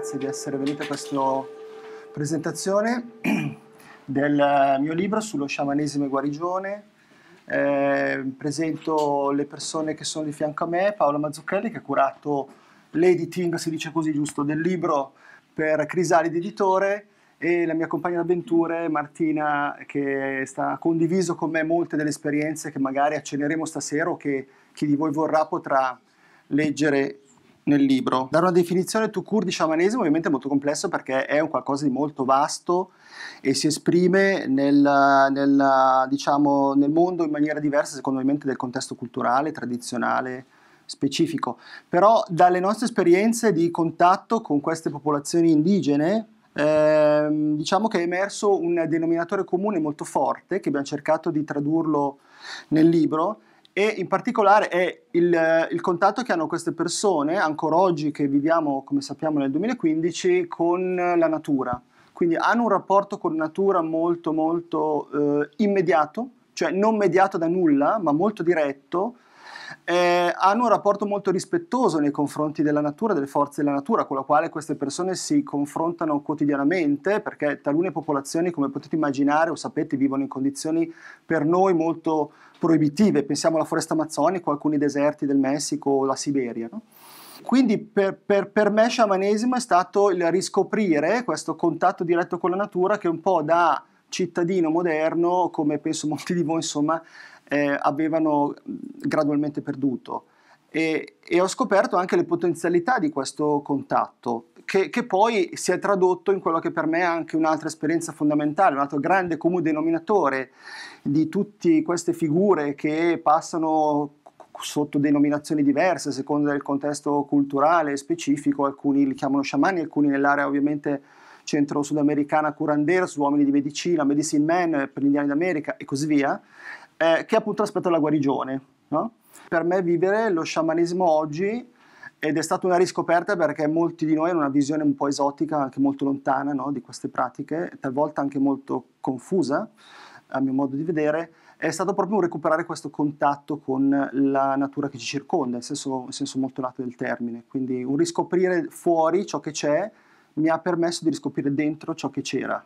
grazie di essere venuti a questa presentazione del mio libro sullo sciamanesimo e guarigione. Eh, presento le persone che sono di fianco a me, Paola Mazzucchelli che ha curato l'editing, si dice così giusto, del libro per Crisalid Editore e la mia compagna d'avventure Martina che ha condiviso con me molte delle esperienze che magari acceneremo stasera o che chi di voi vorrà potrà leggere nel libro. Dare una definizione to cure di sciamanesimo ovviamente è molto complesso perché è un qualcosa di molto vasto e si esprime nel, nel, diciamo, nel mondo in maniera diversa secondo me del contesto culturale, tradizionale specifico. Però dalle nostre esperienze di contatto con queste popolazioni indigene ehm, diciamo che è emerso un denominatore comune molto forte che abbiamo cercato di tradurlo nel libro e in particolare è il, eh, il, contatto che hanno queste persone, ancora oggi che viviamo, come sappiamo, nel 2015, con la natura. Quindi hanno un rapporto con natura molto, molto eh, immediato, cioè non mediato da nulla, ma molto diretto. Eh, hanno un rapporto molto rispettoso nei confronti della natura, delle forze della natura, con la quale queste persone si confrontano quotidianamente, perché talune popolazioni, come potete immaginare o sapete, vivono in condizioni per noi molto proibitive, pensiamo alla foresta amazzonica, alcuni deserti del Messico o la Siberia. No? Quindi per, per, per, me sciamanesimo è stato il riscoprire questo contatto diretto con la natura che un po' da cittadino moderno, come penso molti di voi, insomma, eh, avevano gradualmente perduto. E, e ho scoperto anche le potenzialità di questo contatto, che, che, poi si è tradotto in quello che per me è anche un'altra esperienza fondamentale, un altro grande comune denominatore di tutte queste figure che passano sotto denominazioni diverse, secondo il contesto culturale specifico, alcuni li chiamano sciamani, alcuni nell'area ovviamente centro-sudamericana curanderos, uomini di medicina, medicine men per gli indiani d'America e così via, eh, che appunto l'aspetto della guarigione, no? Per me vivere lo sciamanismo oggi ed è stata una riscoperta perché molti di noi hanno una visione un po' esotica, anche molto lontana no, di queste pratiche, talvolta anche molto confusa, a mio modo di vedere, è stato proprio un recuperare questo contatto con la natura che ci circonda, nel senso, in senso molto lato del termine. Quindi un riscoprire fuori ciò che c'è mi ha permesso di riscoprire dentro ciò che c'era.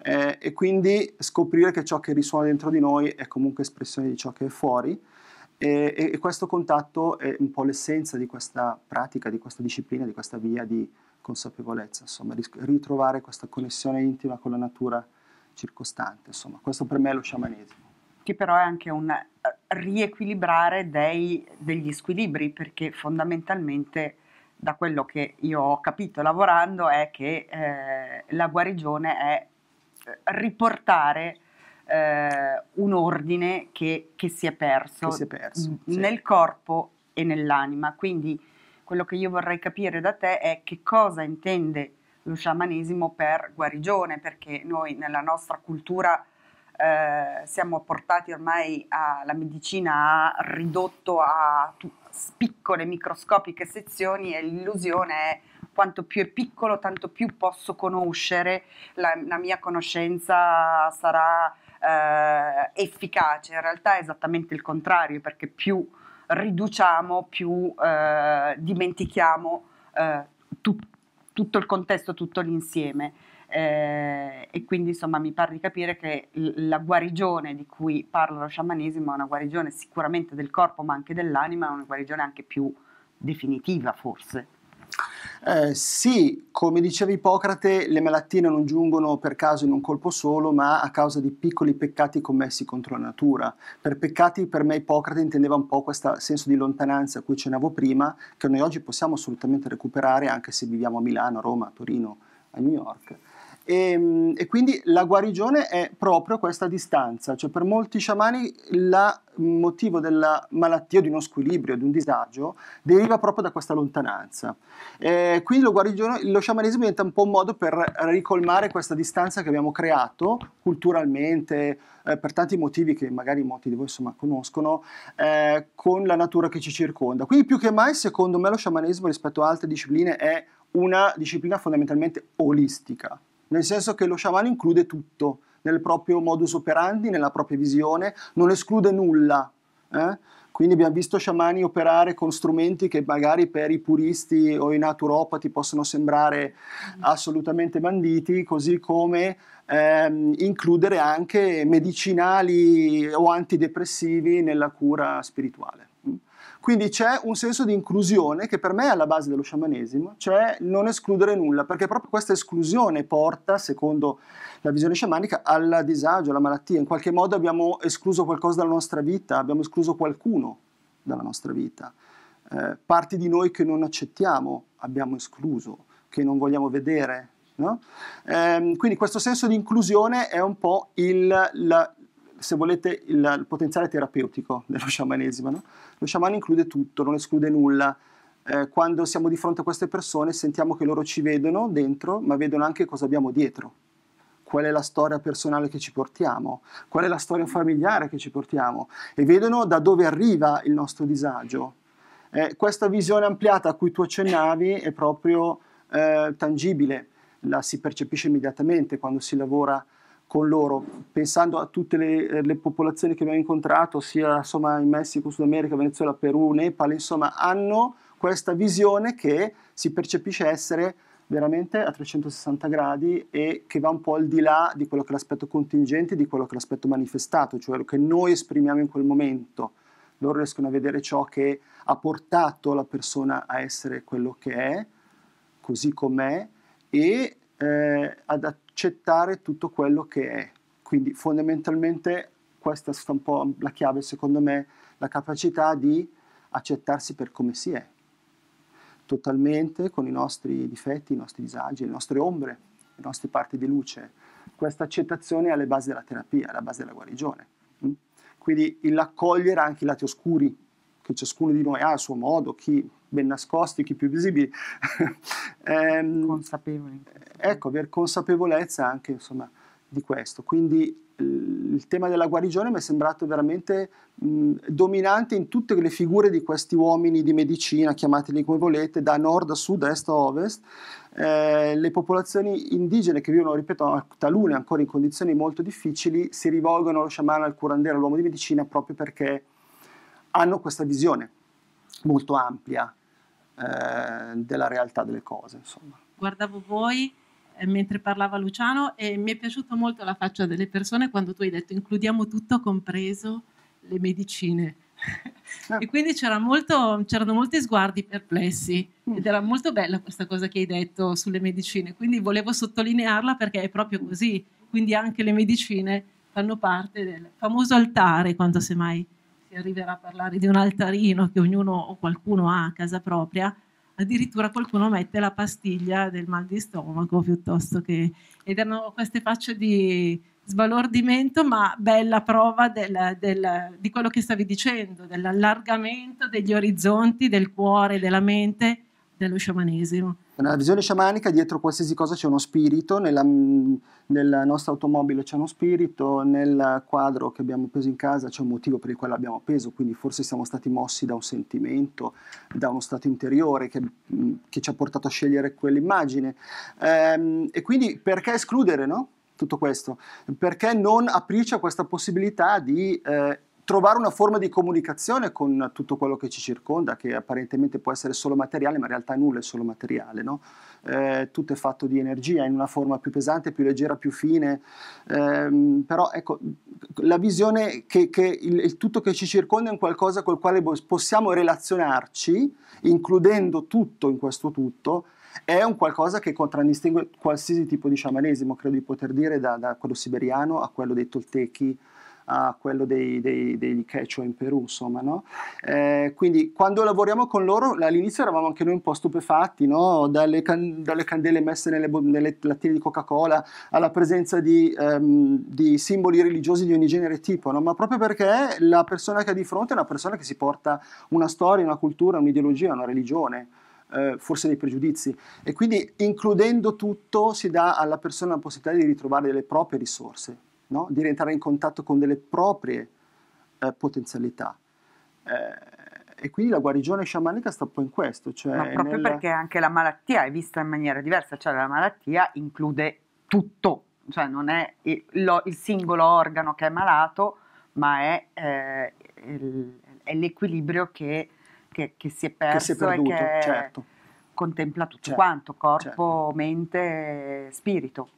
Eh, e quindi scoprire che ciò che risuona dentro di noi è comunque espressione di ciò che è fuori e, e, questo contatto è un po' l'essenza di questa pratica, di questa disciplina, di questa via di consapevolezza, insomma, ritrovare questa connessione intima con la natura circostante, insomma, questo per me è lo sciamanesimo. Che però è anche un eh, riequilibrare dei, degli squilibri, perché fondamentalmente da quello che io ho capito lavorando è che eh, la guarigione è eh, riportare eh, un ordine che, che, si è perso, si è perso sì. nel corpo e nell'anima. Quindi quello che io vorrei capire da te è che cosa intende lo sciamanesimo per guarigione, perché noi nella nostra cultura eh, siamo portati ormai alla medicina ha ridotto a t- piccole microscopiche sezioni e l'illusione è quanto più è piccolo tanto più posso conoscere, la, la mia conoscenza sarà eh, efficace, in realtà è esattamente il contrario, perché più riduciamo, più eh, dimentichiamo eh, tu, tutto il contesto, tutto l'insieme. Eh, e quindi insomma mi pare di capire che l- la guarigione di cui parla lo sciamanesimo è una guarigione sicuramente del corpo ma anche dell'anima, è una guarigione anche più definitiva forse. Eh, sì, come diceva Ippocrate, le malattie non giungono per caso in un colpo solo, ma a causa di piccoli peccati commessi contro la natura. Per peccati, per me Ippocrate intendeva un po' questo senso di lontananza a cui cenavo prima, che noi oggi possiamo assolutamente recuperare anche se viviamo a Milano, a Roma, a Torino, a New York. E, ehm, e, quindi la guarigione è proprio questa distanza, cioè per molti sciamani il motivo della malattia, di uno squilibrio, di un disagio, deriva proprio da questa lontananza. E eh, quindi lo, lo sciamanesimo diventa un po' un modo per ricolmare questa distanza che abbiamo creato culturalmente, eh, per tanti motivi che magari molti di voi insomma, conoscono, eh, con la natura che ci circonda. Quindi più che mai, secondo me, lo sciamanesimo rispetto ad altre discipline è una disciplina fondamentalmente olistica nel senso che lo sciamano include tutto nel proprio modus operandi, nella propria visione, non esclude nulla. Eh? Quindi abbiamo visto sciamani operare con strumenti che magari per i puristi o i naturopati possono sembrare assolutamente banditi, così come ehm, includere anche medicinali o antidepressivi nella cura spirituale. Quindi c'è un senso di inclusione che per me è alla base dello sciamanesimo, cioè non escludere nulla, perché proprio questa esclusione porta, secondo la visione sciamanica, al disagio, alla malattia. In qualche modo abbiamo escluso qualcosa dalla nostra vita, abbiamo escluso qualcuno dalla nostra vita. Eh, parti di noi che non accettiamo abbiamo escluso, che non vogliamo vedere. No? Eh, quindi questo senso di inclusione è un po' il, la, se volete, il, il potenziale terapeutico dello sciamanesimo. No? Lo sciamano include tutto, non esclude nulla. Eh, quando siamo di fronte a queste persone sentiamo che loro ci vedono dentro, ma vedono anche cosa abbiamo dietro. Qual è la storia personale che ci portiamo? Qual è la storia familiare che ci portiamo? E vedono da dove arriva il nostro disagio. Eh, questa visione ampliata a cui tu accennavi è proprio eh, tangibile, la si percepisce immediatamente quando si lavora con loro, pensando a tutte le, eh, le popolazioni che abbiamo incontrato, sia insomma, in Messico, Sud America, Venezuela, Perù, Nepal, insomma, hanno questa visione che si percepisce essere veramente a 360 gradi e che va un po' al di là di quello che è l'aspetto contingente, di quello che è l'aspetto manifestato, cioè che noi esprimiamo in quel momento. Loro riescono a vedere ciò che ha portato la persona a essere quello che è, così com'è, e eh, ad, accettare tutto quello che è. Quindi fondamentalmente questa è un po' la chiave, secondo me, la capacità di accettarsi per come si è, totalmente con i nostri difetti, i nostri disagi, le nostre ombre, le nostre parti di luce. Questa accettazione è alla base della terapia, alla base della guarigione. Mm? Quindi l'accogliere anche i lati oscuri che ciascuno di noi ha a suo modo, chi ben nascosti, chi più visibili. ehm, consapevoli. Ecco, per consapevolezza anche insomma, di questo. Quindi il tema della guarigione mi è sembrato veramente mh, mm, dominante in tutte le figure di questi uomini di medicina, chiamateli come volete, da nord a sud, est a ovest. Eh, le popolazioni indigene che vivono, ripeto, talune ancora in condizioni molto difficili, si rivolgono allo sciamano, al curandero, all'uomo di medicina proprio perché hanno questa visione molto ampia eh, della realtà delle cose. Insomma. Guardavo voi eh, mentre parlava Luciano e mi è piaciuta molto la faccia delle persone quando tu hai detto includiamo tutto compreso le medicine. Ah. e quindi c'era molto, c'erano molti sguardi perplessi mm. ed era molto bella questa cosa che hai detto sulle medicine, quindi volevo sottolinearla perché è proprio così, quindi anche le medicine fanno parte del famoso altare quando semmai si arriverà a parlare di un altarino che ognuno o qualcuno ha a casa propria, addirittura qualcuno mette la pastiglia del mal di stomaco piuttosto che... ed erano queste facce di sbalordimento, ma bella prova del, del, di quello che stavi dicendo, dell'allargamento degli orizzonti, del cuore, della mente, dello sciamanesimo. Nella visione sciamanica dietro qualsiasi cosa c'è uno spirito, nella, mm, nella, nostra automobile c'è uno spirito, nel quadro che abbiamo preso in casa c'è un motivo per il quale l'abbiamo preso, quindi forse siamo stati mossi da un sentimento, da uno stato interiore che, mm, che ci ha portato a scegliere quell'immagine. Ehm, e quindi perché escludere no? tutto questo? Perché non aprirci a questa possibilità di... Eh, trovare una forma di comunicazione con tutto quello che ci circonda, che apparentemente può essere solo materiale, ma in realtà nulla è solo materiale. No? Eh, tutto è fatto di energia, in una forma più pesante, più leggera, più fine. Eh, però ecco, la visione che, che il, il, tutto che ci circonda è un qualcosa col quale possiamo relazionarci, includendo tutto in questo tutto, è un qualcosa che contraddistingue qualsiasi tipo di sciamanesimo, credo di poter dire, da, da quello siberiano a quello dei toltechi a quello dei, dei, dei Quechua in Perù, insomma, no? eh, quindi quando lavoriamo con loro, all'inizio eravamo anche noi un po' stupefatti, no? dalle, can dalle, candele messe nelle, nelle lattine di Coca-Cola alla presenza di, um, di, simboli religiosi di ogni genere e tipo, no? ma proprio perché la persona che ha di fronte è una persona che si porta una storia, una cultura, un'ideologia, una religione. Eh, forse dei pregiudizi e quindi includendo tutto si dà alla persona la possibilità di ritrovare delle proprie risorse no? di rientrare in contatto con delle proprie eh, potenzialità. Eh, e quindi la guarigione sciamanica sta un po' in questo. Cioè Ma proprio nel... perché anche la malattia è vista in maniera diversa, cioè la malattia include tutto, cioè non è il, lo, il singolo organo che è malato, ma è, eh, il, è l'equilibrio che, che, che, si è perso che si è perduto, e che certo. contempla tutto certo, quanto, corpo, certo. mente, spirito.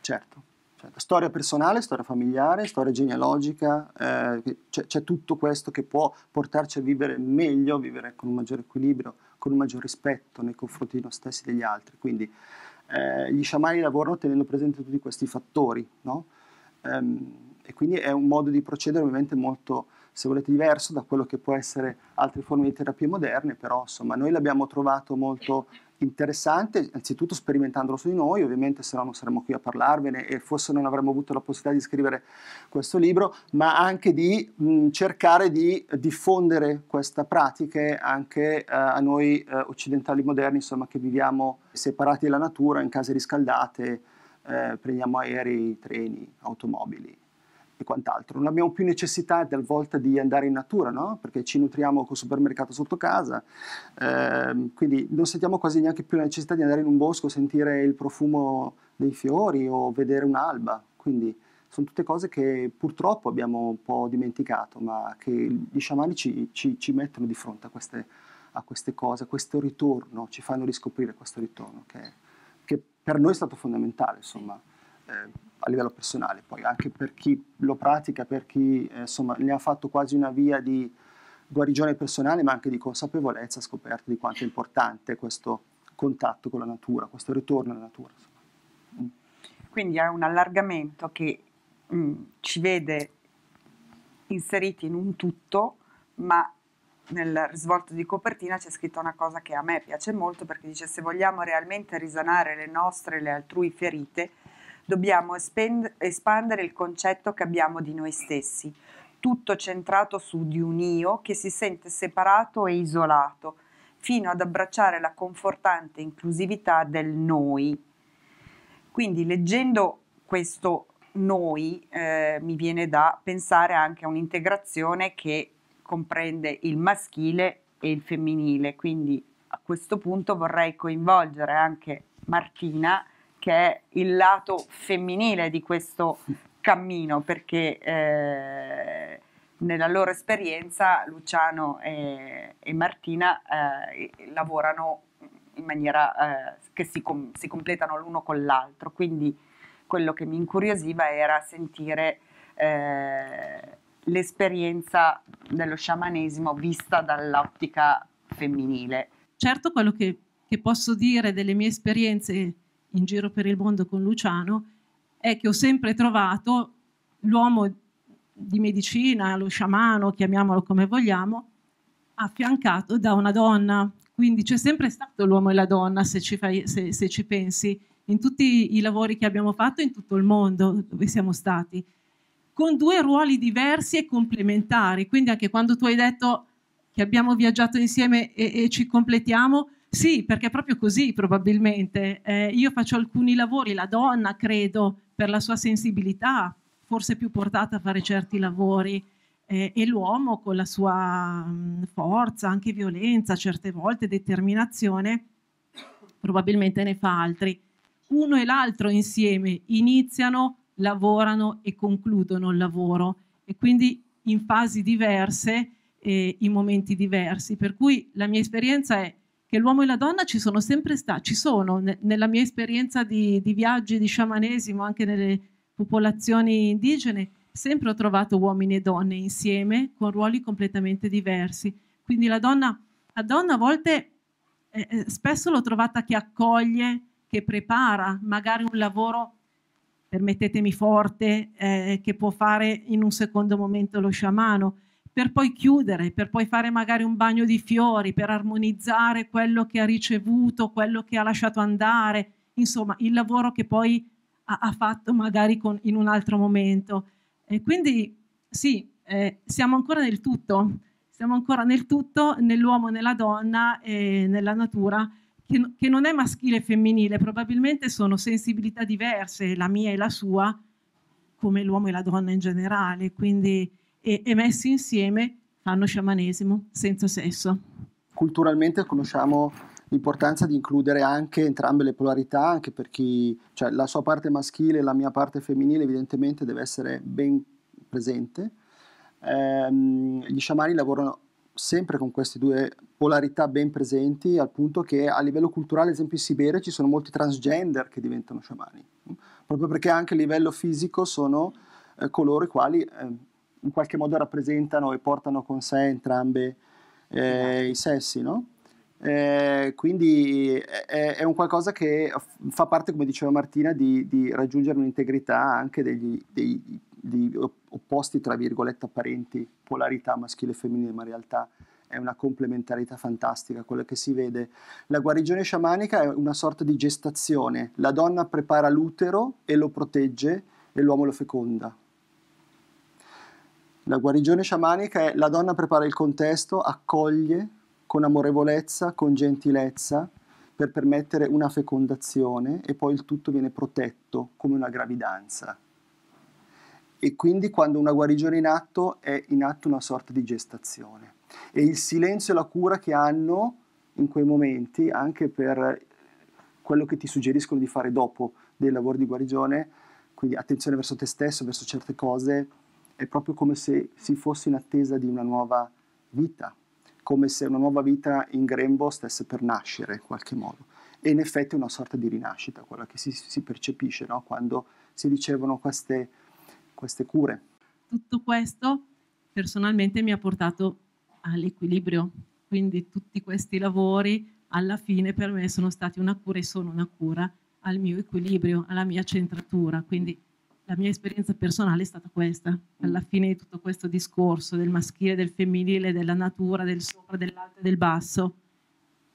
Certo. Cioè, storia personale, storia familiare, storia genealogica, eh, c'è, c'è, tutto questo che può portarci a vivere meglio, a vivere con un maggiore equilibrio, con un maggior rispetto nei confronti di noi stessi e degli altri. Quindi eh, gli sciamani lavorano tenendo presente tutti questi fattori, no? ehm, e quindi è un modo di procedere ovviamente molto, se volete, diverso da quello che può essere altre forme di terapie moderne, però insomma noi l'abbiamo trovato molto interessante, anzitutto sperimentandolo su di noi, ovviamente se no non saremmo qui a parlarvene e forse non avremmo avuto la possibilità di scrivere questo libro, ma anche di mh, mm, cercare di diffondere questa pratica anche eh, a noi eh, occidentali moderni, insomma, che viviamo separati dalla natura, in case riscaldate, eh, prendiamo aerei, treni, automobili e quant'altro. Non abbiamo più necessità talvolta di andare in natura, no? perché ci nutriamo col supermercato sotto casa, eh, quindi non sentiamo quasi neanche più la necessità di andare in un bosco, sentire il profumo dei fiori o vedere un'alba. Quindi sono tutte cose che purtroppo abbiamo un po' dimenticato, ma che gli sciamani ci, ci, ci mettono di fronte a queste, a queste, cose, a questo ritorno, ci fanno riscoprire questo ritorno che, che per noi è stato fondamentale, insomma. Eh, a livello personale, poi anche per chi lo pratica, per chi eh, insomma ne ha fatto quasi una via di guarigione personale, ma anche di consapevolezza, scoperta di quanto è importante questo contatto con la natura, questo ritorno alla natura. Mm. Quindi è un allargamento che mh, mm, ci vede inseriti in un tutto, ma nel risvolto di copertina c'è scritta una cosa che a me piace molto perché dice se vogliamo realmente risanare le nostre e le altrui ferite, dobbiamo espandere il concetto che abbiamo di noi stessi, tutto centrato su di un io che si sente separato e isolato, fino ad abbracciare la confortante inclusività del noi. Quindi leggendo questo noi eh, mi viene da pensare anche a un'integrazione che comprende il maschile e il femminile, quindi a questo punto vorrei coinvolgere anche Martina che è il lato femminile di questo cammino, perché eh, nella loro esperienza Luciano e, e Martina eh, lavorano in maniera eh, che si, com- si, completano l'uno con l'altro, quindi quello che mi incuriosiva era sentire eh, l'esperienza dello sciamanesimo vista dall'ottica femminile. Certo quello che, che posso dire delle mie esperienze in giro per il mondo con Luciano è che ho sempre trovato l'uomo di medicina, lo sciamano, chiamiamolo come vogliamo, affiancato da una donna. Quindi c'è sempre stato l'uomo e la donna, se ci, fai, se, se ci pensi, in tutti i lavori che abbiamo fatto in tutto il mondo dove siamo stati, con due ruoli diversi e complementari. Quindi anche quando tu hai detto che abbiamo viaggiato insieme e, e ci completiamo, sì, perché è proprio così probabilmente. Eh, io faccio alcuni lavori, la donna credo, per la sua sensibilità, forse più portata a fare certi lavori, eh, e l'uomo con la sua mh, mm, forza, anche violenza, certe volte determinazione, probabilmente ne fa altri. Uno e l'altro insieme iniziano, lavorano e concludono il lavoro e quindi in fasi diverse, e eh, in momenti diversi. Per cui la mia esperienza è che l'uomo e la donna ci sono sempre stati, ci sono ne, nella mia esperienza di, di, viaggi, di sciamanesimo, anche nelle popolazioni indigene, sempre ho trovato uomini e donne insieme con ruoli completamente diversi. Quindi la donna, la donna a volte eh, eh spesso l'ho trovata che accoglie, che prepara magari un lavoro permettetemi forte, eh, che può fare in un secondo momento lo sciamano, per poi chiudere, per poi fare magari un bagno di fiori, per armonizzare quello che ha ricevuto, quello che ha lasciato andare, insomma il lavoro che poi ha, ha fatto magari con, in un altro momento. E quindi sì, eh, siamo ancora nel tutto, siamo ancora nel tutto, nell'uomo, nella donna e nella natura, che, che non è maschile e femminile, probabilmente sono sensibilità diverse, la mia e la sua, come l'uomo e la donna in generale. Quindi e, e messi insieme fanno sciamanesimo senza sesso. Culturalmente conosciamo l'importanza di includere anche entrambe le polarità, anche per chi, cioè la sua parte maschile e la mia parte femminile evidentemente deve essere ben presente. Ehm, gli sciamani lavorano sempre con queste due polarità ben presenti, al punto che a livello culturale, ad esempio in Siberia, ci sono molti transgender che diventano sciamani, proprio perché anche a livello fisico sono eh, coloro i quali eh, in qualche modo rappresentano e portano con sé entrambe eh, esatto. i sessi, no? Eh, quindi è, è, un qualcosa che fa parte, come diceva Martina, di, di raggiungere un'integrità anche degli, dei, degli, opposti, tra virgolette, apparenti polarità maschile e femminile, ma in realtà è una complementarità fantastica quella che si vede. La guarigione sciamanica è una sorta di gestazione, la donna prepara l'utero e lo protegge e l'uomo lo feconda. La guarigione sciamanica è la donna prepara il contesto, accoglie con amorevolezza, con gentilezza, per permettere una fecondazione e poi il tutto viene protetto come una gravidanza. E quindi quando una guarigione è in atto è in atto una sorta di gestazione. E il silenzio e la cura che hanno in quei momenti, anche per quello che ti suggeriscono di fare dopo dei lavori di guarigione, quindi attenzione verso te stesso, verso certe cose, è proprio come se si fosse in attesa di una nuova vita, come se una nuova vita in grembo stesse per nascere in qualche modo. E in effetti è una sorta di rinascita, quella che si, si percepisce no? quando si ricevono queste, queste cure. Tutto questo personalmente mi ha portato all'equilibrio, quindi tutti questi lavori alla fine per me sono stati una cura e sono una cura al mio equilibrio, alla mia centratura, quindi la mia esperienza personale è stata questa, alla fine di tutto questo discorso del maschile, del femminile, della natura, del sopra, dell'alto e del basso,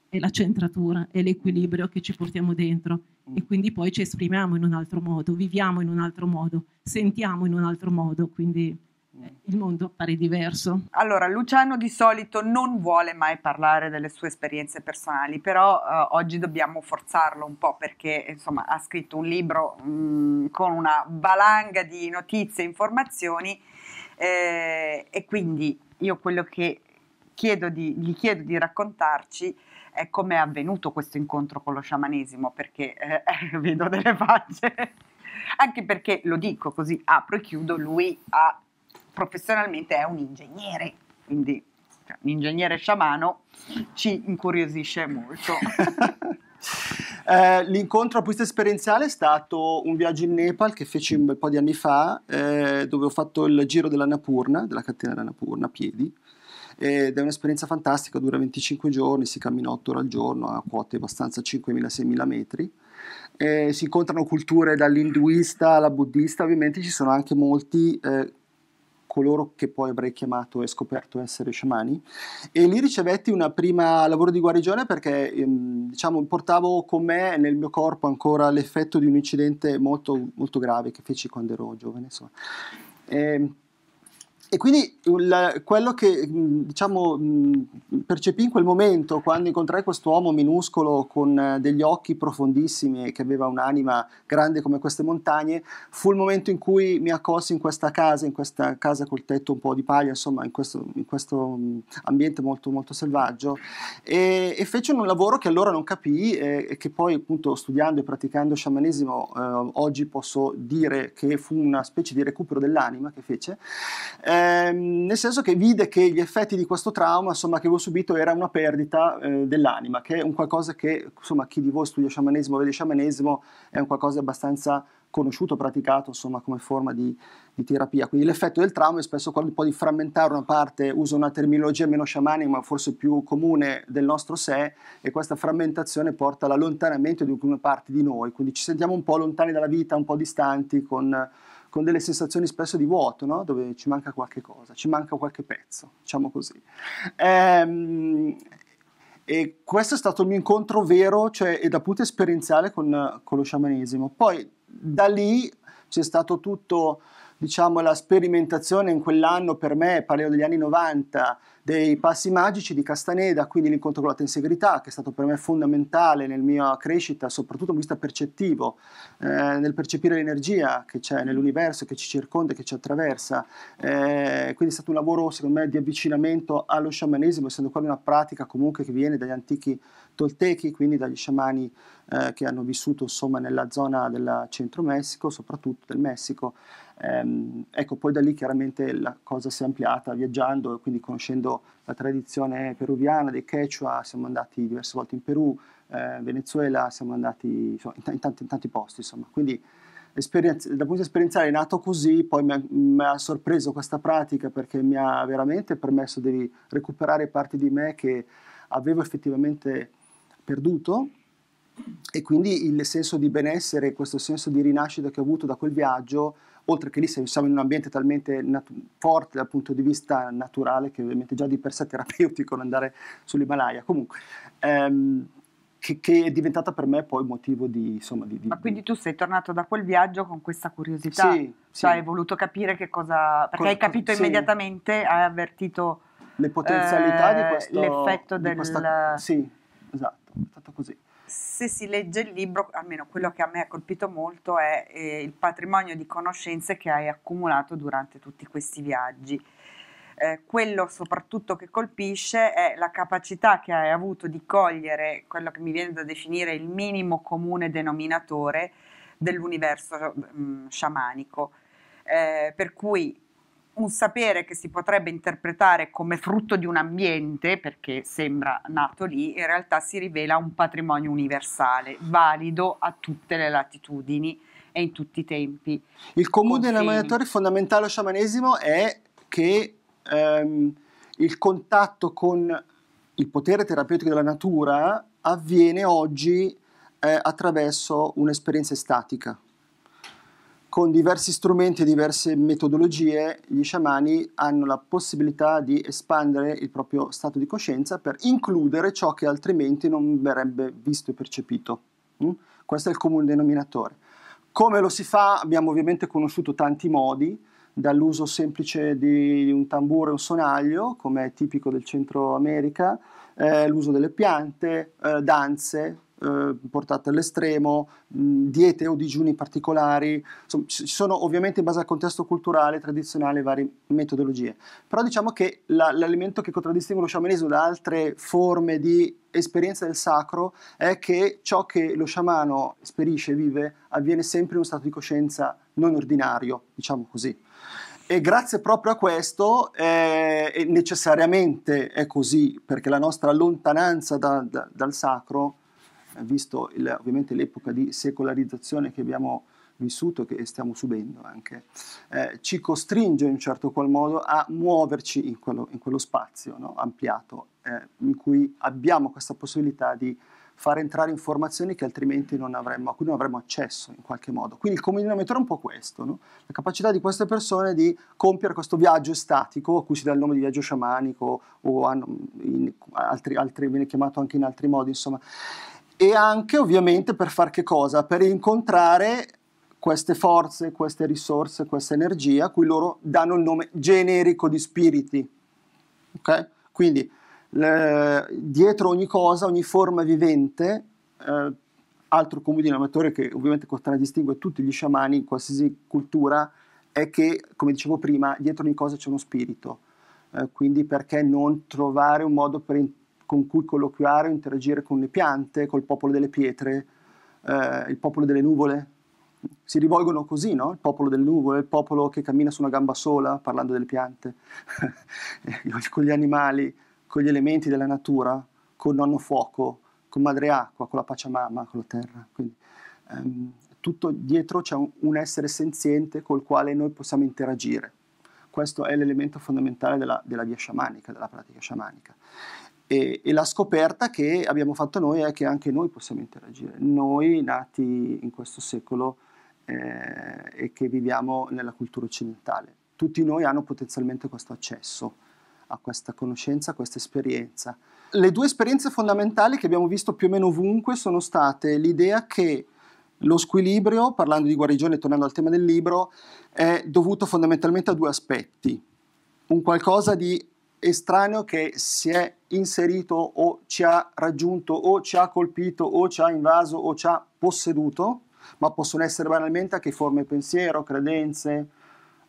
è la centratura, è l'equilibrio che ci portiamo dentro e quindi poi ci esprimiamo in un altro modo, viviamo in un altro modo, sentiamo in un altro modo, quindi eh, il mondo pare diverso. Allora, Luciano di solito non vuole mai parlare delle sue esperienze personali, però eh, oggi dobbiamo forzarlo un po' perché insomma, ha scritto un libro mh, mm, con una valanga di notizie e informazioni eh, e quindi io quello che chiedo di, gli chiedo di raccontarci è come è avvenuto questo incontro con lo sciamanesimo, perché eh, vedo delle facce anche perché lo dico così apro e chiudo, lui ha professionalmente è un ingegnere, quindi cioè, un ingegnere sciamano ci incuriosisce molto. Eh, l'incontro a pista esperienziale è stato un viaggio in Nepal che feci un bel po' di anni fa, eh, dove ho fatto il giro dell'Annapurna, della catena dell'Annapurna a piedi. Ed è un'esperienza fantastica, dura 25 giorni, si cammina 8 ore al giorno a quote abbastanza 5.000-6.000 metri. Eh, si incontrano culture dall'induista alla buddista, ovviamente ci sono anche molti eh, coloro che poi avrei chiamato e scoperto essere sciamani e lì ricevetti un primo lavoro di guarigione perché ehm, diciamo portavo con me nel mio corpo ancora l'effetto di un incidente molto, molto grave che feci quando ero giovane insomma. E, ehm, e quindi il, uh, quello che mm, diciamo, mm, percepì in quel momento, quando incontrai quest'uomo minuscolo con eh, degli occhi profondissimi e che aveva un'anima grande come queste montagne, fu il momento in cui mi accolsi in questa casa, in questa casa col tetto un po' di paglia, insomma, in questo, in questo mm, ambiente molto, molto selvaggio, e, e, fece un lavoro che allora non capì eh, e che poi appunto studiando e praticando sciamanesimo eh, oggi posso dire che fu una specie di recupero dell'anima che fece. Eh, Ehm, nel senso che vide che gli effetti di questo trauma insomma, che avevo subito era una perdita eh, dell'anima, che è un qualcosa che insomma, chi di voi studia sciamanesimo vede sciamanesimo è un qualcosa abbastanza conosciuto, praticato insomma, come forma di, di, terapia. Quindi l'effetto del trauma è spesso quello di frammentare una parte, uso una terminologia meno sciamanica ma forse più comune del nostro sé e questa frammentazione porta all'allontanamento di alcune parti di noi, quindi ci sentiamo un po' lontani dalla vita, un po' distanti con con delle sensazioni spesso di vuoto, no? dove ci manca qualche cosa, ci manca qualche pezzo, diciamo così. Ehm, e questo è stato il mio incontro vero, cioè da appunto esperienziale con, con lo sciamanesimo. Poi da lì c'è stato tutto diciamo, la sperimentazione in quell'anno per me, parliamo degli anni 90, dei passi magici di Castaneda, quindi l'incontro con la tensegrità, che è stato per me fondamentale nella mia crescita, soprattutto dal punto di vista percettivo, eh, nel percepire l'energia che c'è nell'universo, che ci circonda e che ci attraversa. Eh, quindi è stato un lavoro, secondo me, di avvicinamento allo sciamanesimo, essendo quella una pratica comunque che viene dagli antichi toltechi, quindi dagli sciamani eh, che hanno vissuto insomma, nella zona del centro Messico, soprattutto del Messico. Ehm, ecco, poi da lì chiaramente la cosa si è ampliata viaggiando, quindi conoscendo la tradizione peruviana dei Quechua, siamo andati diverse volte in Perù, eh, Venezuela, siamo andati insomma, in, t- in, tanti, in, tanti, posti, insomma. Quindi esperienz- dal punto esperienziale è nato così, poi mi ha, mi ha, sorpreso questa pratica perché mi ha veramente permesso di recuperare parti di me che avevo effettivamente perduto e quindi il senso di benessere, questo senso di rinascita che ho avuto da quel viaggio oltre che lì siamo in un ambiente talmente nat- forte dal punto di vista naturale che ovviamente già di per sé terapeutico andare sull'Himalaya, comunque ehm, che, che, è diventata per me poi motivo di... Insomma, di, di Ma quindi tu sei tornato da quel viaggio con questa curiosità, sì, cioè sì. hai voluto capire che cosa... perché cosa, hai capito sì. immediatamente, hai avvertito... Le potenzialità eh, di questo... L'effetto di del... Questa, sì, esatto, è stato così se si legge il libro, almeno quello che a me ha colpito molto è eh, il patrimonio di conoscenze che hai accumulato durante tutti questi viaggi. Eh, quello soprattutto che colpisce è la capacità che hai avuto di cogliere quello che mi viene da definire il minimo comune denominatore dell'universo mh, mm, sciamanico. Eh, per cui un sapere che si potrebbe interpretare come frutto di un ambiente, perché sembra nato lì, in realtà si rivela un patrimonio universale, valido a tutte le latitudini e in tutti i tempi. Il comune denominatore fondamentale allo sciamanesimo è che ehm, il contatto con il potere terapeutico della natura avviene oggi eh, attraverso un'esperienza estatica con diversi strumenti e diverse metodologie gli sciamani hanno la possibilità di espandere il proprio stato di coscienza per includere ciò che altrimenti non verrebbe visto e percepito. Mm? Questo è il comune denominatore. Come lo si fa? Abbiamo ovviamente conosciuto tanti modi, dall'uso semplice di un tamburo e un sonaglio, come è tipico del Centro America, eh, l'uso delle piante, eh, danze, eh, portate all'estremo, mh, mm, diete o digiuni particolari, insomma, ci sono ovviamente in base al contesto culturale, tradizionale, varie metodologie. Però diciamo che la, l'elemento che contraddistingue lo sciamanesimo da altre forme di esperienza del sacro è che ciò che lo sciamano esperisce, vive, avviene sempre in uno stato di coscienza non ordinario, diciamo così. E grazie proprio a questo, eh, necessariamente è così, perché la nostra lontananza da, da, dal sacro visto il, ovviamente l'epoca di secolarizzazione che abbiamo vissuto, e che stiamo subendo anche, eh, ci costringe in un certo qual modo a muoverci in quello, in quello spazio no? ampliato eh, in cui abbiamo questa possibilità di far entrare informazioni che altrimenti non avremmo, a cui non avremmo accesso in qualche modo. Quindi il comune denominatore è un po' questo, no? la capacità di queste persone di compiere questo viaggio estatico, a cui si dà il nome di viaggio sciamanico, o hanno, in, altri, altri, viene chiamato anche in altri modi, insomma, e anche ovviamente per far che cosa? Per incontrare queste forze, queste risorse, questa energia, a cui loro danno il nome generico di spiriti. Okay? Quindi le, dietro ogni cosa, ogni forma vivente, eh, altro comune dinamatore che ovviamente contraddistingue tutti gli sciamani in qualsiasi cultura, è che, come dicevo prima, dietro ogni cosa c'è uno spirito. Eh, quindi perché non trovare un modo per con cui colloquiare o interagire con le piante, col popolo delle pietre, eh, il popolo delle nuvole. Si rivolgono così, no? Il popolo delle nuvole, il popolo che cammina su una gamba sola, parlando delle piante, con gli animali, con gli elementi della natura, con nonno fuoco, con madre acqua, con la pacciamama, con la terra. Quindi, ehm, tutto dietro c'è un, un essere senziente col quale noi possiamo interagire questo è l'elemento fondamentale della, della, via sciamanica, della pratica sciamanica. E, e, la scoperta che abbiamo fatto noi è che anche noi possiamo interagire, noi nati in questo secolo eh, e che viviamo nella cultura occidentale. Tutti noi hanno potenzialmente questo accesso a questa conoscenza, a questa esperienza. Le due esperienze fondamentali che abbiamo visto più o meno ovunque sono state l'idea che lo squilibrio, parlando di guarigione, e tornando al tema del libro, è dovuto fondamentalmente a due aspetti. Un qualcosa di estraneo che si è inserito o ci ha raggiunto o ci ha colpito o ci ha invaso o ci ha posseduto, ma possono essere banalmente anche forme pensiero, credenze,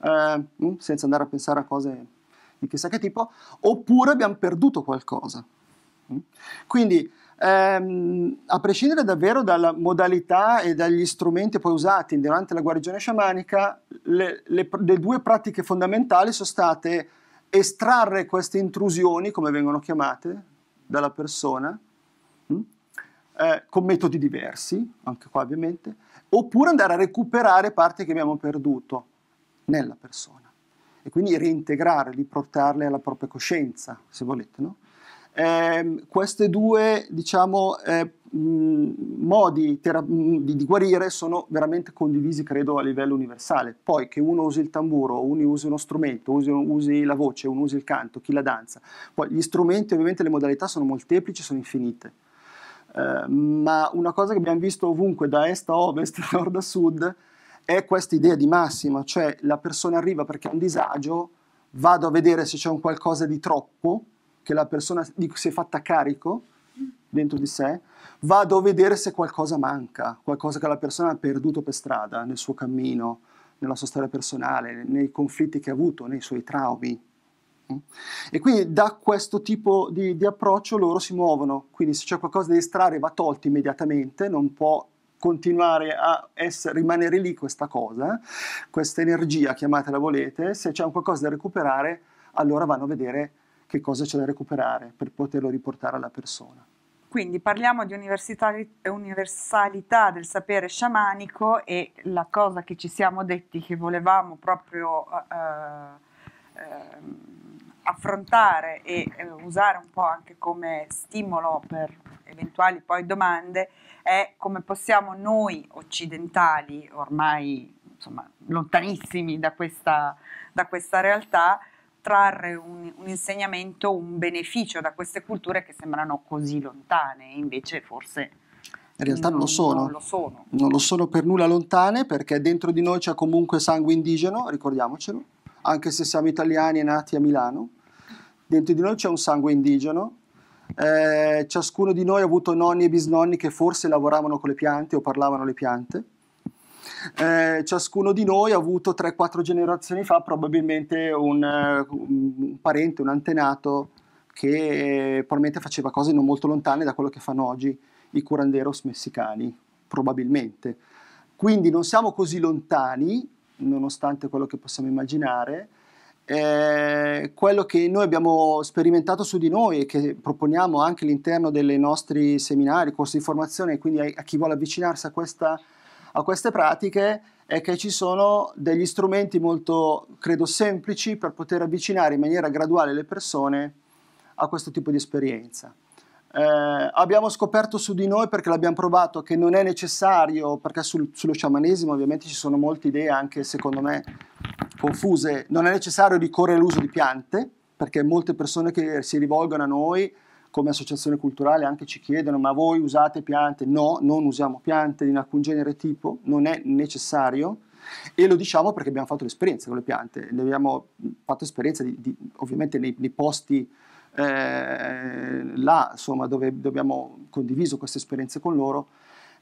eh, mm, senza andare a pensare a cose di chissà che tipo, oppure abbiamo perduto qualcosa. Mm. Quindi, ehm, a prescindere davvero dalla modalità e dagli strumenti poi usati durante la guarigione sciamanica, le, le, le due pratiche fondamentali sono state estrarre queste intrusioni, come vengono chiamate, dalla persona, mm, Eh, con metodi diversi, anche qua ovviamente, oppure andare a recuperare parti che abbiamo perduto nella persona e quindi reintegrare, riportarle alla propria coscienza, se volete. No? Eh, queste due, diciamo, eh, Mm, modi mm, di guarire sono veramente condivisi, credo, a livello universale. Poi che uno usi il tamburo, uno usi uno strumento, uno usi la voce, uno usi il canto, chi la danza. Poi gli strumenti, ovviamente le modalità sono molteplici, sono infinite. Eh, ma una cosa che abbiamo visto ovunque, da est a ovest, da nord a sud, è questa idea di massima, cioè la persona arriva perché ha un disagio, vado a vedere se c'è un qualcosa di troppo, che la persona si è fatta carico, dentro di sé, vado a vedere se qualcosa manca, qualcosa che la persona ha perduto per strada, nel suo cammino, nella sua storia personale, nei conflitti che ha avuto, nei suoi traumi. Mm? E quindi da questo tipo di, di approccio loro si muovono, quindi se c'è qualcosa da estrarre va tolto immediatamente, non può continuare a essere, rimanere lì questa cosa, questa energia, chiamatela volete, se c'è qualcosa da recuperare, allora vanno a vedere che cosa c'è da recuperare per poterlo riportare alla persona. Quindi parliamo di universalità del sapere sciamanico e la cosa che ci siamo detti che volevamo proprio eh, eh, affrontare e eh, usare un po' anche come stimolo per eventuali poi domande è come possiamo noi occidentali, ormai insomma, lontanissimi da questa, da questa realtà, trarre un, un, insegnamento, un beneficio da queste culture che sembrano così lontane, invece forse... In realtà non, lo sono. non lo sono. Non lo sono per nulla lontane perché dentro di noi c'è comunque sangue indigeno, ricordiamocelo, anche se siamo italiani e nati a Milano, dentro di noi c'è un sangue indigeno eh, ciascuno di noi ha avuto nonni e bisnonni che forse lavoravano con le piante o parlavano le piante eh, ciascuno di noi ha avuto 3-4 generazioni fa probabilmente un, eh, un parente, un antenato che eh, probabilmente faceva cose non molto lontane da quello che fanno oggi i curanderos messicani, probabilmente. Quindi non siamo così lontani, nonostante quello che possiamo immaginare, eh, quello che noi abbiamo sperimentato su di noi e che proponiamo anche all'interno dei nostri seminari, corsi di formazione, quindi a, a chi vuole avvicinarsi a questa a queste pratiche è che ci sono degli strumenti molto, credo, semplici per poter avvicinare in maniera graduale le persone a questo tipo di esperienza. Eh, abbiamo scoperto su di noi, perché l'abbiamo provato, che non è necessario, perché sul, sullo sciamanesimo ovviamente ci sono molte idee anche secondo me confuse, non è necessario ricorrere all'uso di piante, perché molte persone che si rivolgono a noi come associazione culturale anche ci chiedono ma voi usate piante? No, non usiamo piante di alcun genere tipo, non è necessario e lo diciamo perché abbiamo fatto l'esperienza con le piante, ne abbiamo fatto esperienza di, di, ovviamente nei, nei posti eh, là insomma, dove abbiamo condiviso queste esperienze con loro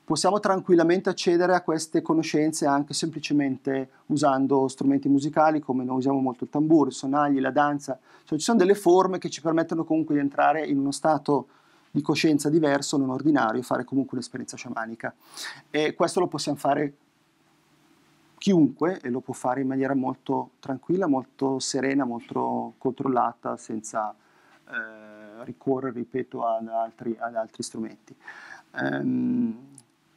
possiamo tranquillamente accedere a queste conoscenze anche semplicemente usando strumenti musicali come noi usiamo molto il tamburo, i sonagli, la danza, cioè ci sono delle forme che ci permettono comunque di entrare in uno stato di coscienza diverso, non ordinario, fare comunque un'esperienza sciamanica. E questo lo possiamo fare chiunque e lo può fare in maniera molto tranquilla, molto serena, molto controllata, senza eh, ricorrere, ripeto, ad altri, ad altri strumenti. Um,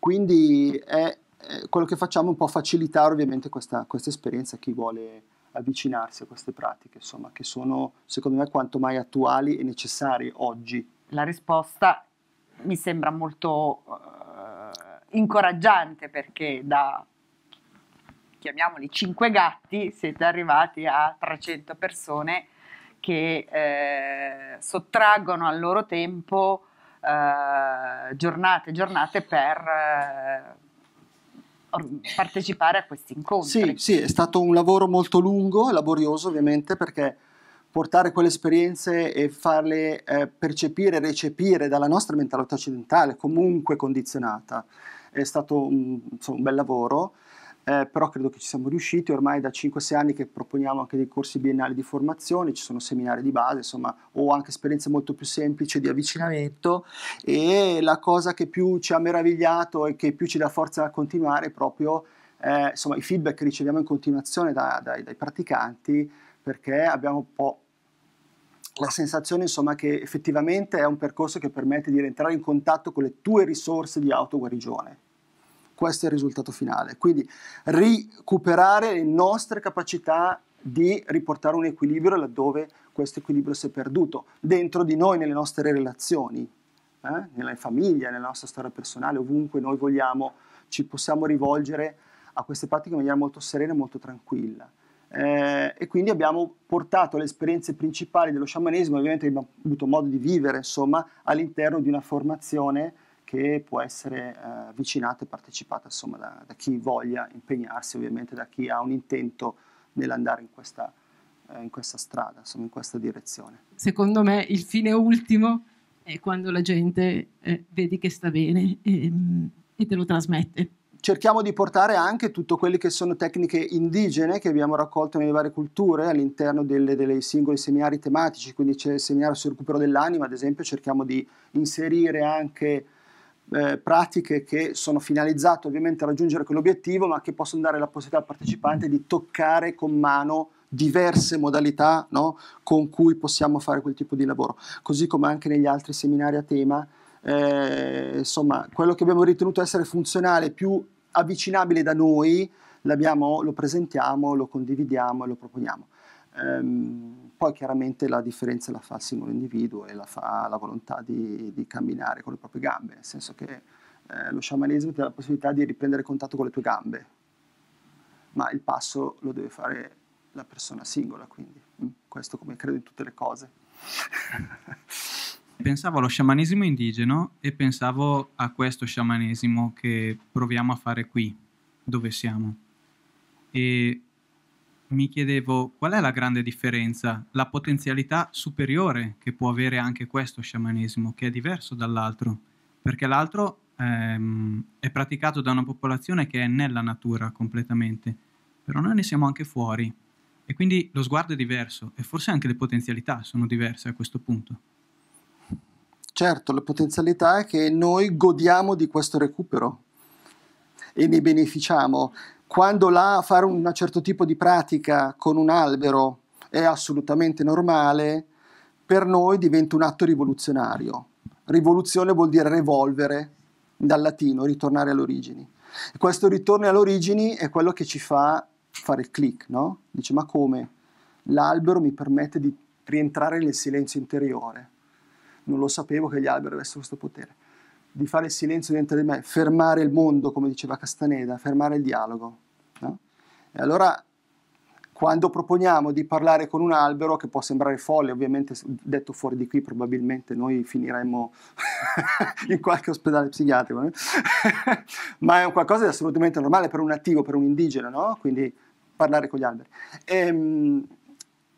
quindi è, è quello che facciamo un po' facilitare ovviamente questa, questa esperienza a chi vuole avvicinarsi a queste pratiche, insomma, che sono secondo me quanto mai attuali e necessarie oggi. La risposta mi sembra molto uh, incoraggiante perché da chiamiamoli 5 gatti siete arrivati a 300 persone che eh, sottraggono al loro tempo eh, giornate e giornate per eh, partecipare a questi incontri. Sì, sì, è stato un lavoro molto lungo e laborioso ovviamente perché portare quelle esperienze e farle eh, percepire, recepire dalla nostra mentalità occidentale, comunque condizionata, è stato un, insomma, un bel lavoro eh, però credo che ci siamo riusciti, ormai da 5-6 anni che proponiamo anche dei corsi biennali di formazione, ci sono seminari di base, insomma, ho anche esperienze molto più semplici di avvicinamento e la cosa che più ci ha meravigliato e che più ci dà forza a continuare è proprio eh, insomma, i feedback che riceviamo in continuazione da, dai, dai praticanti perché abbiamo un po' la sensazione insomma, che effettivamente è un percorso che permette di rientrare in contatto con le tue risorse di autoguarigione questo è il risultato finale. Quindi recuperare le nostre capacità di riportare un equilibrio laddove questo equilibrio si è perduto, dentro di noi, nelle nostre relazioni, eh? nella famiglia, nella nostra storia personale, ovunque noi vogliamo, ci possiamo rivolgere a queste pratiche in maniera molto serena e molto tranquilla. Eh, e quindi abbiamo portato le esperienze principali dello sciamanesimo, ovviamente abbiamo avuto modo di vivere, insomma, all'interno di una formazione che può essere eh, avvicinata e partecipata insomma, da, da, chi voglia impegnarsi, ovviamente da chi ha un intento nell'andare in questa, eh, in questa strada, insomma, in questa direzione. Secondo me il fine ultimo è quando la gente eh, vedi che sta bene e, e te lo trasmette cerchiamo di portare anche tutte quelle che sono tecniche indigene che abbiamo raccolto nelle varie culture all'interno dei singoli seminari tematici, quindi c'è il seminario sul recupero dell'anima, ad esempio, cerchiamo di inserire anche eh, pratiche che sono finalizzate ovviamente a raggiungere quell'obiettivo, ma che possono dare la possibilità al partecipante di toccare con mano diverse modalità no? con cui possiamo fare quel tipo di lavoro, così come anche negli altri seminari a tema. Eh, insomma, quello che abbiamo ritenuto essere funzionale, più avvicinabile da noi, lo presentiamo, lo condividiamo e lo proponiamo. Um, poi chiaramente la differenza la fa il singolo individuo e la fa la volontà di, di camminare con le proprie gambe, nel senso che eh, lo sciamanesimo ti dà la possibilità di riprendere contatto con le tue gambe, ma il passo lo deve fare la persona singola, quindi mm, questo come credo in tutte le cose. pensavo allo sciamanesimo indigeno e pensavo a questo sciamanesimo che proviamo a fare qui, dove siamo. E mi chiedevo qual è la grande differenza, la potenzialità superiore che può avere anche questo sciamanesimo, che è diverso dall'altro, perché l'altro ehm, è praticato da una popolazione che è nella natura completamente, però noi ne siamo anche fuori e quindi lo sguardo è diverso e forse anche le potenzialità sono diverse a questo punto. Certo, la potenzialità è che noi godiamo di questo recupero e ne beneficiamo quando là fare un certo tipo di pratica con un albero è assolutamente normale, per noi diventa un atto rivoluzionario. Rivoluzione vuol dire revolvere dal latino, ritornare alle origini. questo ritorno alle origini è quello che ci fa fare il click, no? Dice, ma come? L'albero mi permette di rientrare nel silenzio interiore. Non lo sapevo che gli alberi avessero questo potere di fare il silenzio dentro di me, fermare il mondo, come diceva Castaneda, fermare il dialogo. No? E allora quando proponiamo di parlare con un albero, che può sembrare folle, ovviamente detto fuori di qui probabilmente noi finiremmo in qualche ospedale psichiatrico, eh? ma è un qualcosa di assolutamente normale per un nativo, per un indigeno, no? quindi parlare con gli alberi. Ehm,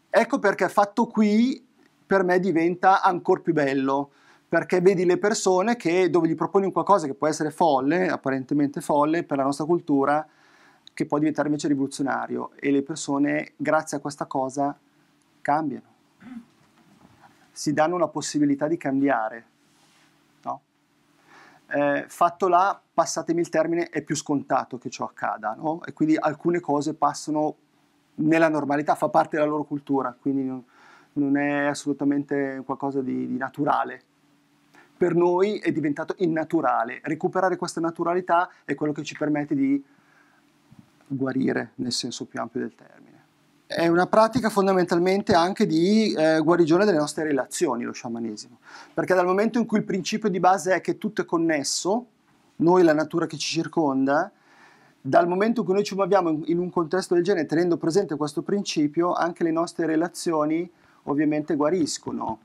ecco perché fatto qui per me diventa ancora più bello, perché vedi le persone che dove gli proponi qualcosa che può essere folle, apparentemente folle per la nostra cultura, che può diventare invece rivoluzionario e le persone grazie a questa cosa cambiano. Si danno la possibilità di cambiare. No? Eh, fatto là, passatemi il termine, è più scontato che ciò accada no? e quindi alcune cose passano nella normalità, fa parte della loro cultura, quindi non, non è assolutamente qualcosa di, di naturale per noi è diventato innaturale. Recuperare questa naturalità è quello che ci permette di guarire nel senso più ampio del termine. È una pratica fondamentalmente anche di eh, guarigione delle nostre relazioni, lo sciamanesimo, perché dal momento in cui il principio di base è che tutto è connesso, noi, la natura che ci circonda, dal momento in cui noi ci muoviamo in un contesto del genere, tenendo presente questo principio, anche le nostre relazioni ovviamente guariscono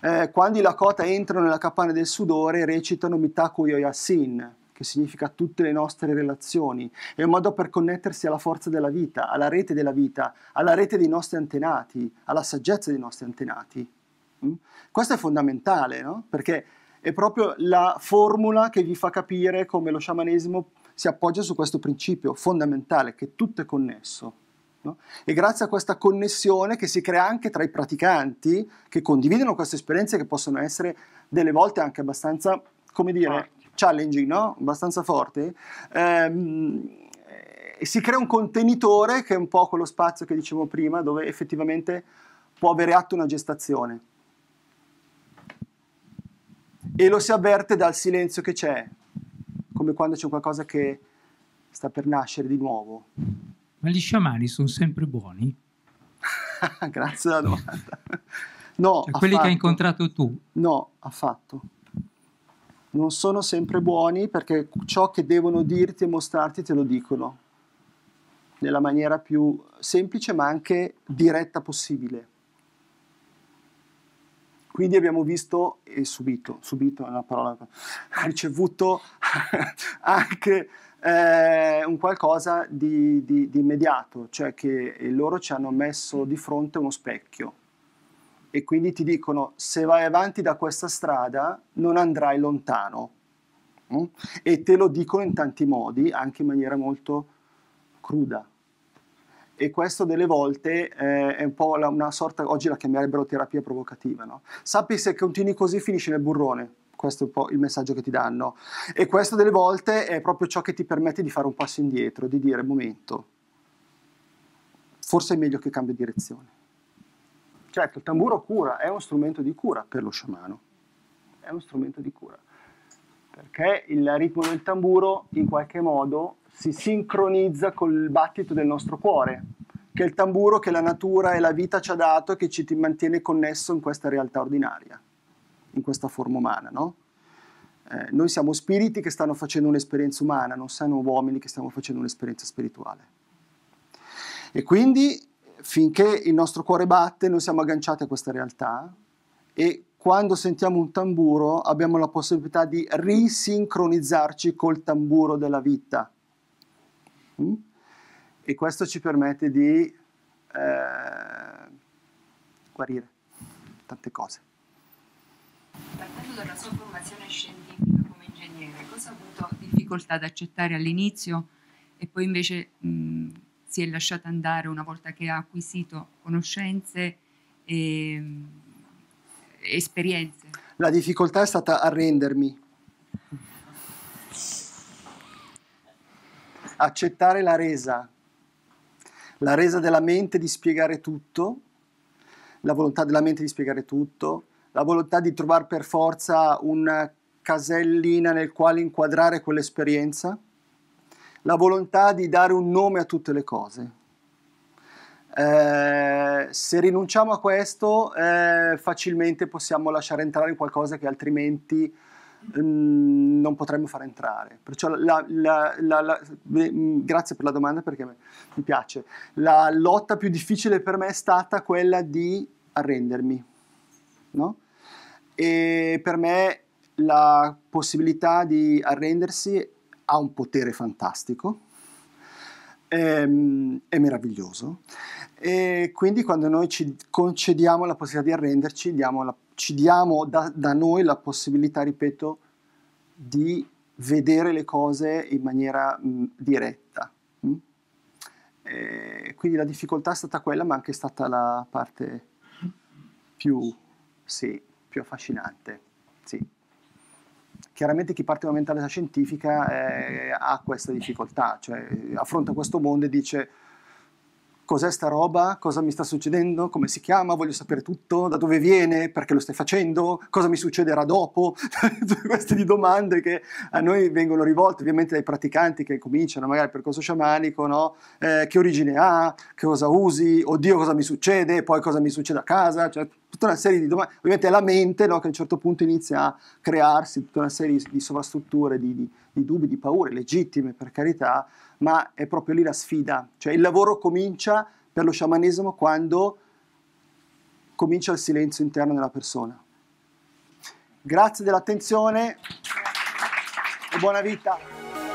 eh, quando i Lakota entrano nella capanna del sudore recitano Mitaku Yoyasin, che significa tutte le nostre relazioni, è un modo per connettersi alla forza della vita, alla rete della vita, alla rete dei nostri antenati, alla saggezza dei nostri antenati. Mm? Questo è fondamentale, no? perché è proprio la formula che vi fa capire come lo sciamanesimo si appoggia su questo principio fondamentale, che tutto è connesso. No? E grazie a questa connessione che si crea anche tra i praticanti che condividono queste esperienze che possono essere delle volte anche abbastanza, come dire, challenging, no? abbastanza forti, ehm, si crea un contenitore che è un po' quello spazio che dicevo prima, dove effettivamente può avere atto una gestazione. E lo si avverte dal silenzio che c'è, come quando c'è qualcosa che sta per nascere di nuovo ma gli sciamani sono sempre buoni? Grazie alla domanda. No, cioè, quelli fatto. che hai incontrato tu? No, affatto. Non sono sempre buoni perché ciò che devono dirti e mostrarti te lo dicono nella maniera più semplice ma anche diretta possibile. Quindi abbiamo visto e subito, subito è una parola, ricevuto anche è un qualcosa di, di, di immediato, cioè che loro ci hanno messo di fronte uno specchio e quindi ti dicono se vai avanti da questa strada non andrai lontano mm? e te lo dicono in tanti modi, anche in maniera molto cruda. E questo delle volte eh, è un po' la, una sorta, oggi la chiamerebbero terapia provocativa, no? Sappi se continui così finisci nel burrone questo è un po' il messaggio che ti danno. E questo delle volte è proprio ciò che ti permette di fare un passo indietro, di dire, momento, forse è meglio che cambi direzione. Certo, il tamburo cura, è uno strumento di cura per lo sciamano, è uno strumento di cura, perché il ritmo del tamburo in qualche modo si sincronizza col battito del nostro cuore, che è il tamburo che la natura e la vita ci ha dato e che ci mantiene connesso in questa realtà ordinaria in questa forma umana, no? Eh, noi siamo spiriti che stanno facendo un'esperienza umana, non siamo uomini che stiamo facendo un'esperienza spirituale. E quindi finché il nostro cuore batte, noi siamo agganciati a questa realtà e quando sentiamo un tamburo abbiamo la possibilità di risincronizzarci col tamburo della vita. Mm? E questo ci permette di eh, guarire tante cose. Partendo dalla sua formazione scientifica come ingegnere, cosa ha avuto difficoltà ad accettare all'inizio e poi invece mh, si è lasciata andare una volta che ha acquisito conoscenze e mh, esperienze? La difficoltà è stata arrendermi. Accettare la resa, la resa della mente di spiegare tutto, la volontà della mente di spiegare tutto, la volontà di trovare per forza una casellina nel quale inquadrare quell'esperienza, la volontà di dare un nome a tutte le cose. Eh, se rinunciamo a questo, eh, facilmente possiamo lasciare entrare qualcosa che altrimenti mm, non potremmo far entrare. La, la, la, mm, grazie per la domanda perché mi piace. La lotta più difficile per me è stata quella di arrendermi. No? e per me la possibilità di arrendersi ha un potere fantastico, è, ehm, è meraviglioso e quindi quando noi ci concediamo la possibilità di arrenderci, diamo la, ci diamo da, da noi la possibilità, ripeto, di vedere le cose in maniera mh, mm, diretta. Mh? Mm? quindi la difficoltà è stata quella, ma anche è stata la parte più, sì, più affascinante. Sì. Chiaramente chi parte da una mentalità scientifica eh, ha questa difficoltà, cioè affronta questo mondo e dice cos'è sta roba, cosa mi sta succedendo, come si chiama, voglio sapere tutto, da dove viene, perché lo stai facendo, cosa mi succederà dopo, tutte queste domande che a noi vengono rivolte ovviamente dai praticanti che cominciano magari il percorso sciamanico, no? eh, che origine ha, che cosa usi, oddio cosa mi succede, poi cosa mi succede a casa, cioè tutta una serie di domande, ovviamente è la mente no? che a un certo punto inizia a crearsi tutta una serie di sovrastrutture, di, di, di dubbi, di paure legittime per carità, ma è proprio lì la sfida, cioè il lavoro comincia per lo sciamanesimo quando comincia il silenzio interno della persona. Grazie dell'attenzione e buona vita!